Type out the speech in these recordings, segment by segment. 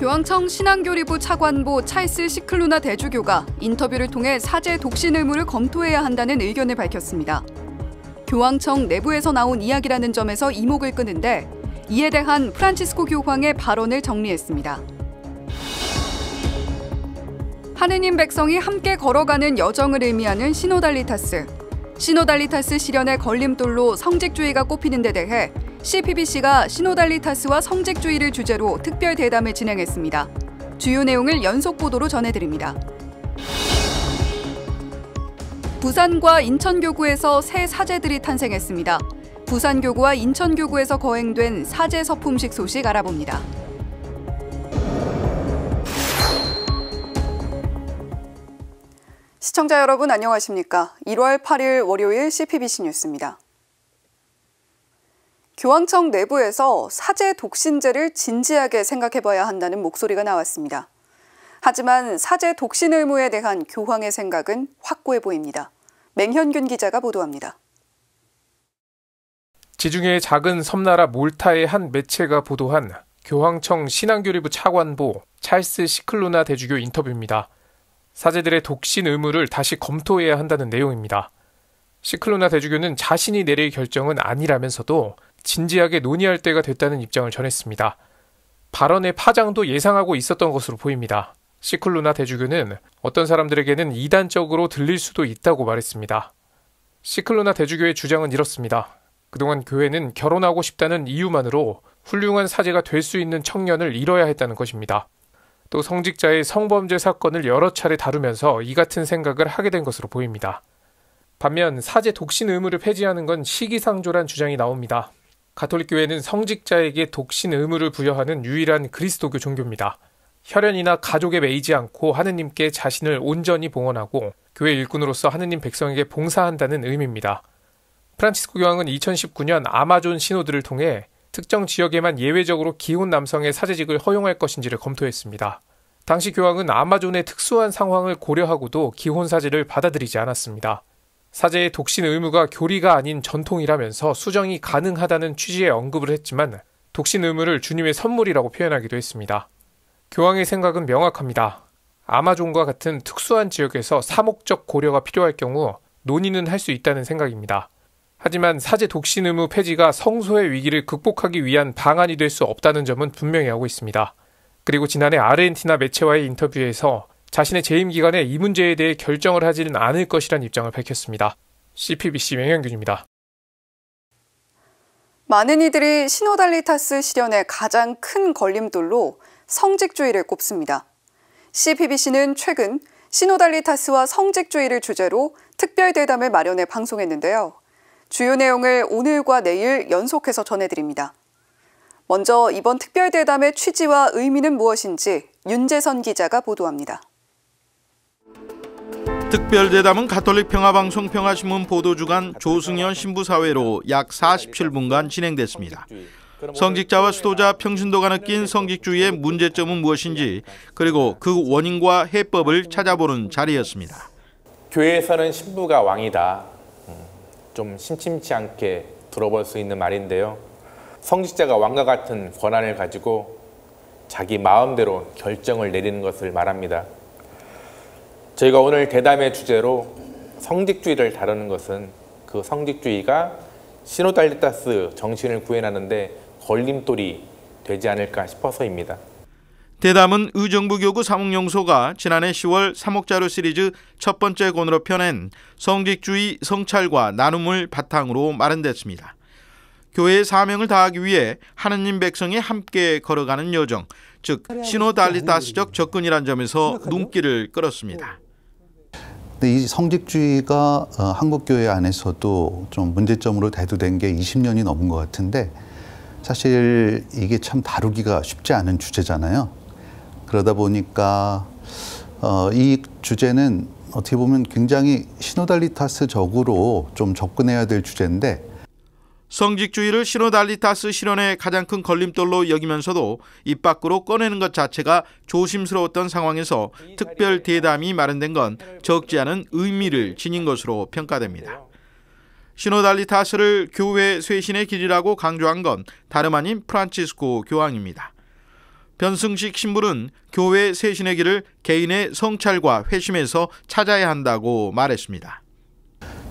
교황청 신앙교리부 차관보 찰스 시클루나 대주교가 인터뷰를 통해 사제 독신 의무를 검토해야 한다는 의견을 밝혔습니다. 교황청 내부에서 나온 이야기라는 점에서 이목을 끄는데 이에 대한 프란치스코 교황의 발언을 정리했습니다. 하느님 백성이 함께 걸어가는 여정을 의미하는 시노달리타스. 시노달리타스 시련의 걸림돌로 성직주의가 꼽히는 데 대해 CPBC가 시노달리 타스와 성직주의를 주제로 특별 대담을 진행했습니다. 주요 내용을 연속 보도로 전해드립니다. 부산과 인천교구에서 새 사제들이 탄생했습니다. 부산교구와 인천교구에서 거행된 사제 서품식 소식 알아봅니다. 시청자 여러분 안녕하십니까. 1월 8일 월요일 CPBC 뉴스입니다. 교황청 내부에서 사제 독신제를 진지하게 생각해봐야 한다는 목소리가 나왔습니다. 하지만 사제 독신 의무에 대한 교황의 생각은 확고해 보입니다. 맹현균 기자가 보도합니다. 지중해의 작은 섬나라 몰타의 한 매체가 보도한 교황청 신앙교리부 차관보 찰스 시클루나 대주교 인터뷰입니다. 사제들의 독신 의무를 다시 검토해야 한다는 내용입니다. 시클루나 대주교는 자신이 내릴 결정은 아니라면서도 진지하게 논의할 때가 됐다는 입장을 전했습니다. 발언의 파장도 예상하고 있었던 것으로 보입니다. 시클루나 대주교는 어떤 사람들에게는 이단적으로 들릴 수도 있다고 말했습니다. 시클루나 대주교의 주장은 이렇습니다. 그동안 교회는 결혼하고 싶다는 이유만으로 훌륭한 사제가 될 수 있는 청년을 잃어야 했다는 것입니다. 또 성직자의 성범죄 사건을 여러 차례 다루면서 이 같은 생각을 하게 된 것으로 보입니다. 반면 사제 독신 의무를 폐지하는 건 시기상조란 주장이 나옵니다. 가톨릭 교회는 성직자에게 독신 의무를 부여하는 유일한 그리스도교 종교입니다. 혈연이나 가족에 매이지 않고 하느님께 자신을 온전히 봉헌하고 교회 일꾼으로서 하느님 백성에게 봉사한다는 의미입니다. 프란치스코 교황은 2019년 아마존 신호들을 통해 특정 지역에만 예외적으로 기혼 남성의 사제직을 허용할 것인지를 검토했습니다. 당시 교황은 아마존의 특수한 상황을 고려하고도 기혼 사제를 받아들이지 않았습니다. 사제의 독신 의무가 교리가 아닌 전통이라면서 수정이 가능하다는 취지의 언급을 했지만 독신 의무를 주님의 선물이라고 표현하기도 했습니다. 교황의 생각은 명확합니다. 아마존과 같은 특수한 지역에서 사목적 고려가 필요할 경우 논의는 할 수 있다는 생각입니다. 하지만 사제 독신 의무 폐지가 성소의 위기를 극복하기 위한 방안이 될 수 없다는 점은 분명히 하고 있습니다. 그리고 지난해 아르헨티나 매체와의 인터뷰에서 자신의 재임 기간에 이 문제에 대해 결정을 하지는 않을 것이란 입장을 밝혔습니다. CPBC 명현균입니다. 많은 이들이 시노달리타스 실현의 가장 큰 걸림돌로 성직주의를 꼽습니다. CPBC는 최근 시노달리타스와 성직주의를 주제로 특별 대담을 마련해 방송했는데요. 주요 내용을 오늘과 내일 연속해서 전해드립니다. 먼저 이번 특별 대담의 취지와 의미는 무엇인지 윤재선 기자가 보도합니다. 특별대담은 가톨릭 평화방송 평화신문 보도주간 조승현 신부사회로 약 47분간 진행됐습니다. 성직자와 수도자 평신도가 느낀 성직주의의 문제점은 무엇인지 그리고 그 원인과 해법을 찾아보는 자리였습니다. 교회에서는 신부가 왕이다. 음, 좀 심심치 않게 들어볼 수 있는 말인데요. 성직자가 왕과 같은 권한을 가지고 자기 마음대로 결정을 내리는 것을 말합니다. 저희가 오늘 대담의 주제로 성직주의를 다루는 것은 그 성직주의가 시노달리타스 정신을 구현하는데 걸림돌이 되지 않을까 싶어서입니다. 대담은 의정부 교구 사목영소가 지난해 10월 사목자료 시리즈 첫 번째 권으로 펴낸 성직주의 성찰과 나눔을 바탕으로 마련됐습니다. 교회의 사명을 다하기 위해 하느님 백성이 함께 걸어가는 여정, 즉 시노달리타스적 접근이란 점에서 눈길을 끌었습니다. 근데 이 성직주의가 어, 한국 교회 안에서도 좀 문제점으로 대두된 게 20년이 넘은 것 같은데 사실 이게 참 다루기가 쉽지 않은 주제잖아요. 그러다 보니까 어, 이 주제는 어떻게 보면 굉장히 시노달리타스적으로 좀 접근해야 될 주제인데 성직주의를 시노달리타스 실현의 가장 큰 걸림돌로 여기면서도 입 밖으로 꺼내는 것 자체가 조심스러웠던 상황에서 특별 대담이 마련된 건 적지 않은 의미를 지닌 것으로 평가됩니다. 시노달리타스를 교회 쇄신의 길이라고 강조한 건 다름 아닌 프란치스코 교황입니다. 변승식 신부는 교회 쇄신의 길을 개인의 성찰과 회심에서 찾아야 한다고 말했습니다.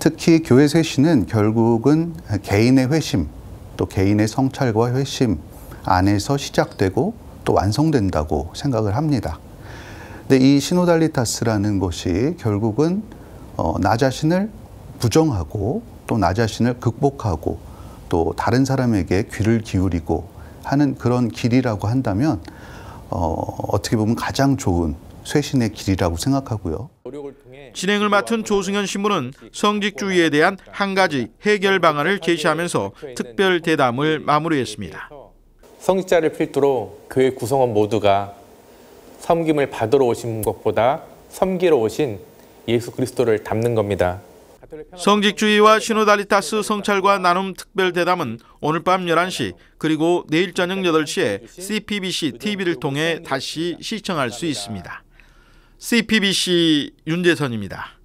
특히 교회 쇄신은 결국은 개인의 회심, 또 개인의 성찰과 회심 안에서 시작되고 또 완성된다고 생각을 합니다. 근데 이 시노달리타스라는 것이 결국은 어, 나 자신을 부정하고 또 나 자신을 극복하고 또 다른 사람에게 귀를 기울이고 하는 그런 길이라고 한다면 어, 어떻게 보면 가장 좋은 쇄신의 길이라고 생각하고요. 진행을 맡은 조승현 신문은 성직주의에 대한 한 가지 해결 방안을 제시하면서 특별 대담을 마무리했습니다. 성직자를 필두로 교회 구성원 모두가 섬김을 받으러 오신 것보다 섬기러 오신 예수 그리스도를 담는 겁니다. 성직주의와 시노달리타스 성찰과 나눔 특별 대담은 오늘 밤 11시 그리고 내일 저녁 8시에 CPBC TV를 통해 다시 시청할 수 있습니다. CPBC 윤재선입니다.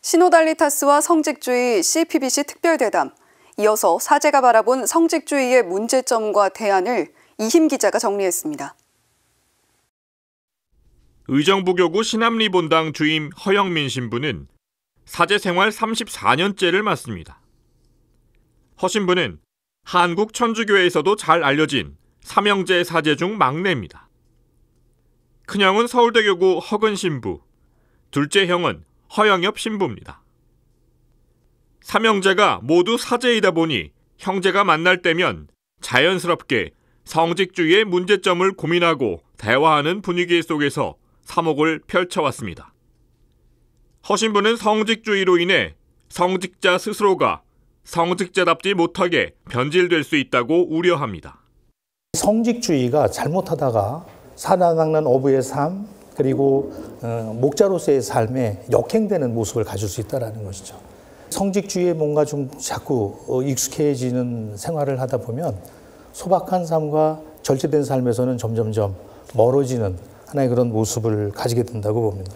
시노달리타스와 성직주의 CPBC 특별대담 이어서 사제가 바라본 성직주의의 문제점과 대안을 이힘 기자가 정리했습니다. 의정부교구 신암리본당 주임 허영민 신부는 사제 생활 34년째를 맞습니다허 신부는 한국 천주교회에서도 잘 알려진 삼형제 사제 중 막내입니다. 큰형은 서울대교구 허근 신부, 둘째 형은 허영엽 신부입니다. 삼형제가 모두 사제이다 보니 형제가 만날 때면 자연스럽게 성직주의의 문제점을 고민하고 대화하는 분위기 속에서 사목을 펼쳐왔습니다. 허신부는 성직주의로 인해 성직자 스스로가 성직자답지 못하게 변질될 수 있다고 우려합니다. 성직주의가 잘못하다가 살아남는 어부의 삶 그리고 어, 목자로서의 삶에 역행되는 모습을 가질 수 있다라는 것이죠. 성직주의에 뭔가 좀 자꾸 어, 익숙해지는 생활을 하다 보면 소박한 삶과 절제된 삶에서는 점점점 멀어지는 하나의 그런 모습을 가지게 된다고 봅니다.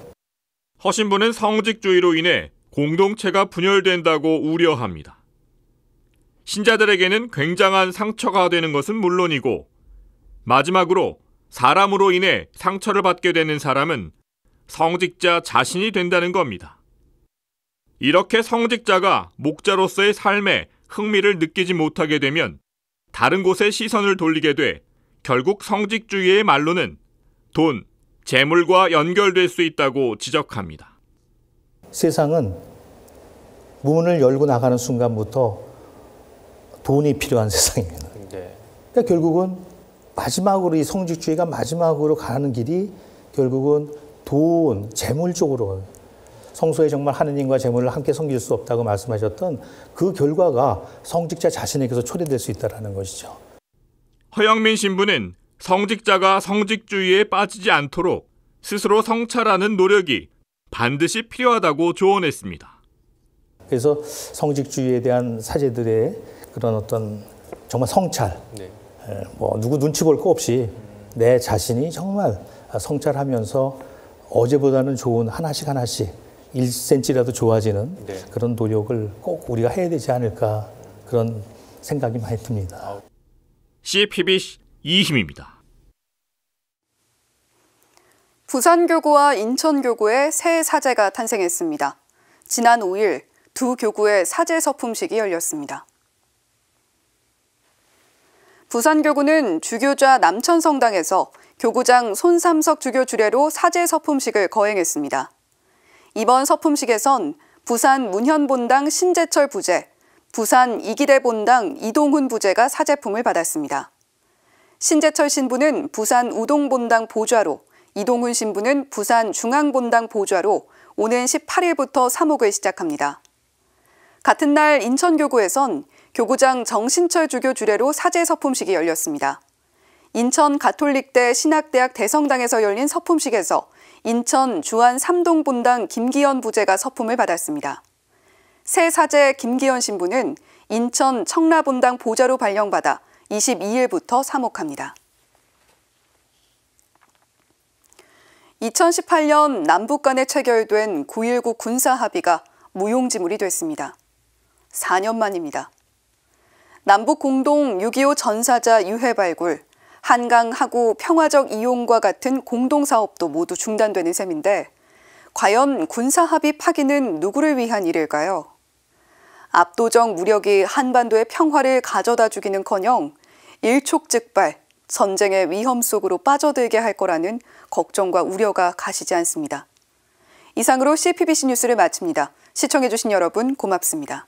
허신부는 성직주의로 인해 공동체가 분열된다고 우려합니다. 신자들에게는 굉장한 상처가 되는 것은 물론이고 마지막으로 사람으로 인해 상처를 받게 되는 사람은 성직자 자신이 된다는 겁니다. 이렇게 성직자가 목자로서의 삶에 흥미를 느끼지 못하게 되면 다른 곳에 시선을 돌리게 돼 결국 성직주의의 말로는 돈, 재물과 연결될 수 있다고 지적합니다. 세상은 문을 열고 나가는 순간부터 돈이 필요한 세상입니다. 네. 그러니까 결국은 마지막으로 이 성직주의가 마지막으로 가는 길이 결국은 돈, 재물 쪽으로 성소에 정말 하느님과 재물을 함께 섬길 수 없다고 말씀하셨던 그 결과가 성직자 자신에게서 초래될 수 있다는 것이죠. 허영민 신부는 성직자가 성직주의에 빠지지 않도록 스스로 성찰하는 노력이 반드시 필요하다고 조언했습니다. 그래서 성직주의에 대한 사제들의 그런 어떤 정말 성찰, 네. 예, 뭐 누구 눈치 볼 거 없이 내 자신이 정말 성찰하면서 어제보다는 좋은 하나씩 하나씩 1cm라도 좋아지는 네. 그런 노력을 꼭 우리가 해야 되지 않을까 그런 생각이 많이 듭니다. CPB 이희입니다 부산교구와 인천교구의 새 사제가 탄생했습니다. 지난 5일 두 교구의 사제 서품식이 열렸습니다. 부산교구는 주교좌 남천성당에서 교구장 손삼석 주교 주례로 사제 서품식을 거행했습니다. 이번 서품식에선 부산 문현본당 신재철 부제, 부산 이기대 본당 이동훈 부제가 사제품을 받았습니다. 신재철 신부는 부산 우동본당 보좌로, 이동훈 신부는 부산 중앙본당 보좌로 오는 18일부터 사목을 시작합니다. 같은 날 인천교구에선 교구장 정신철 주교 주례로 사제 서품식이 열렸습니다. 인천 가톨릭대 신학대학 대성당에서 열린 서품식에서 인천 주안 삼동분당 김기현 부제가 서품을 받았습니다. 새 사제 김기현 신부는 인천 청라분당 보좌로 발령받아 22일부터 사목합니다. 2018년 남북 간에 체결된 9.19 군사 합의가 무용지물이 됐습니다. 4년 만입니다. 남북 공동 6.25 전사자 유해 발굴, 한강 하구 평화적 이용과 같은 공동사업도 모두 중단되는 셈인데 과연 군사합의 파기는 누구를 위한 일일까요? 압도적 무력이 한반도의 평화를 가져다 주기는커녕 일촉즉발 전쟁의 위험 속으로 빠져들게 할 거라는 걱정과 우려가 가시지 않습니다. 이상으로 CPBC 뉴스를 마칩니다. 시청해주신 여러분 고맙습니다.